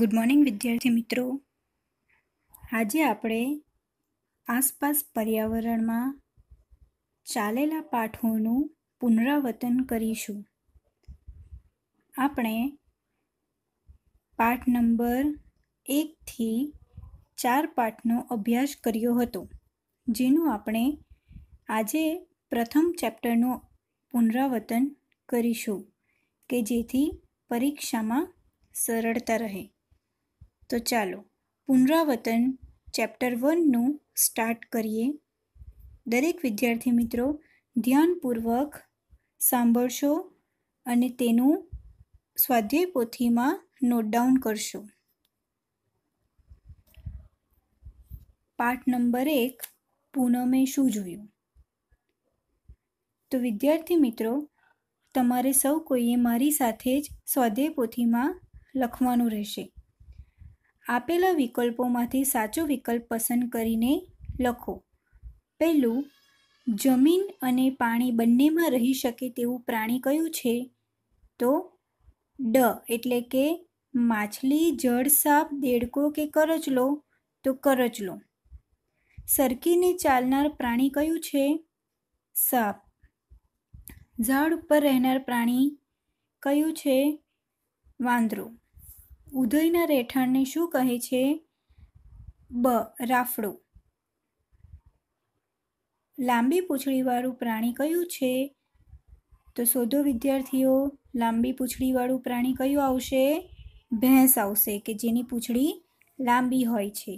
good morning વિદ્યાર્થી મિત્રો આજે આપણે આસપાસ પર્યાવરણમાં ચાલેલા પાઠોનું પુનરાવર્તન કરીશું આપણે પાઠ નંબર એકથી ચાર પાઠનો અભ્યાસ કર્યો હતો જેનું આપણે આજે પ્રથમ ચેપ્ટરનું પુનરાવર્તન કરીશું કે જેથી પરીક્ષામાં સરળતા રહે તો ચાલો પુનરાવર્તન ચેપ્ટર વનનું સ્ટાર્ટ કરીએ દરેક વિદ્યાર્થી મિત્રો ધ્યાનપૂર્વક સાંભળશો અને તેનું સ્વાધ્યાય પોથીમાં નોટ ડાઉન કરશો પાઠ નંબર એક પૂનમે શું જોયું તો વિદ્યાર્થી મિત્રો તમારે સૌ કોઈએ મારી સાથે જ સ્વાધ્યાય પોથીમાં લખવાનું રહેશે આપેલા વિકલ્પોમાંથી સાચો વિકલ્પ પસંદ કરીને લખો પહેલું જમીન અને પાણી બંનેમાં રહી શકે તેવું પ્રાણી કયું છે તો ડ એટલે કે માછલી જળ સાપ દેડકો કે કરચલો તો કરચલો સરકીને ચાલનાર પ્રાણી કયું છે સાપ ઝાડ ઉપર રહેનાર પ્રાણી કયું છે વાંદરો ઉદયના રહેઠાણને શું કહે છે બ રાફડો લાંબી પૂંછડીવાળું પ્રાણી કયું છે તો શોધો વિદ્યાર્થીઓ લાંબી પૂંછડીવાળું પ્રાણી કયું આવશે ભેંસ આવશે કે જેની પૂંછડી લાંબી હોય છે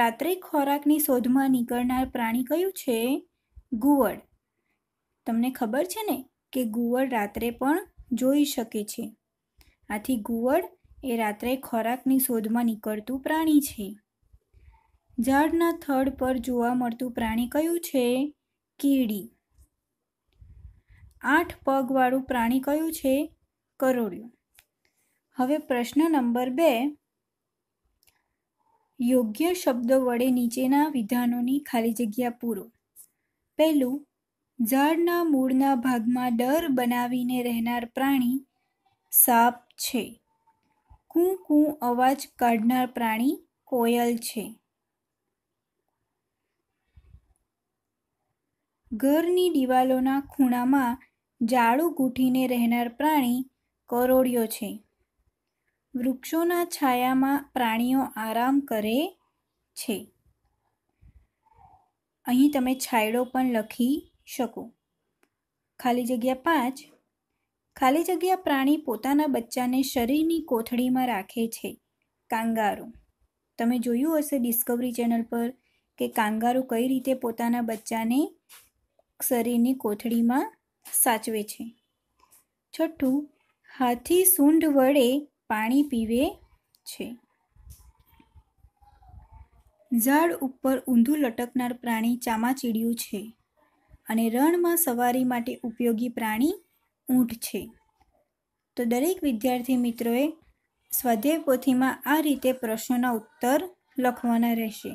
રાત્રે ખોરાકની શોધમાં નીકળનાર પ્રાણી કયું છે ગુવડ તમને ખબર છે ને કે ગુવડ રાત્રે પણ જોઈ શકે છે આથી ગુવડ એ રાત્રે ખોરાકની શોધમાં નીકળતું પ્રાણી છે ઝાડના થડ પર જોવા મળતું પ્રાણી કયું છે કીડી આઠ પગવાળું પ્રાણી કયું છે કરોળિયું હવે પ્રશ્ન નંબર બે યોગ્ય શબ્દો વડે નીચેના વિધાનોની ખાલી જગ્યા પૂરો પહેલું ઝાડના મૂળના ભાગમાં ડર બનાવીને રહેનાર પ્રાણી સાપ છે કું કું અવાજ કાઢનાર પ્રાણી કોયલ છે ઘરની દિવાલોના ખૂણામાં જાડું ગૂંથીને રહેનાર પ્રાણી કરોળિયો છે વૃક્ષોના છાયામાં પ્રાણીઓ આરામ કરે છે અહીં તમે છાયડો પણ લખી શકો ખાલી જગ્યા પાંચ ખાલી જગ્યા પ્રાણી પોતાના બચ્ચાને શરીરની કોથળીમાં રાખે છે કાંગારો તમે જોયું હશે ડિસ્કવરી ચેનલ પર કે કાંગારું કઈ રીતે પોતાના બચ્ચાને શરીરની કોથળીમાં સાચવે છે છઠ્ઠું હાથી સૂંઢ વડે પાણી પીવે છે ઝાડ ઉપર ઊંધું લટકનાર પ્રાણી ચામાચીડિયું છે અને રણમાં સવારી માટે ઉપયોગી પ્રાણી ઊંટ છે તો દરેક વિદ્યાર્થી મિત્રોએ સ્વાધ્યાય પોથીમાં આ રીતે પ્રશ્નોના ઉત્તર લખવાના રહેશે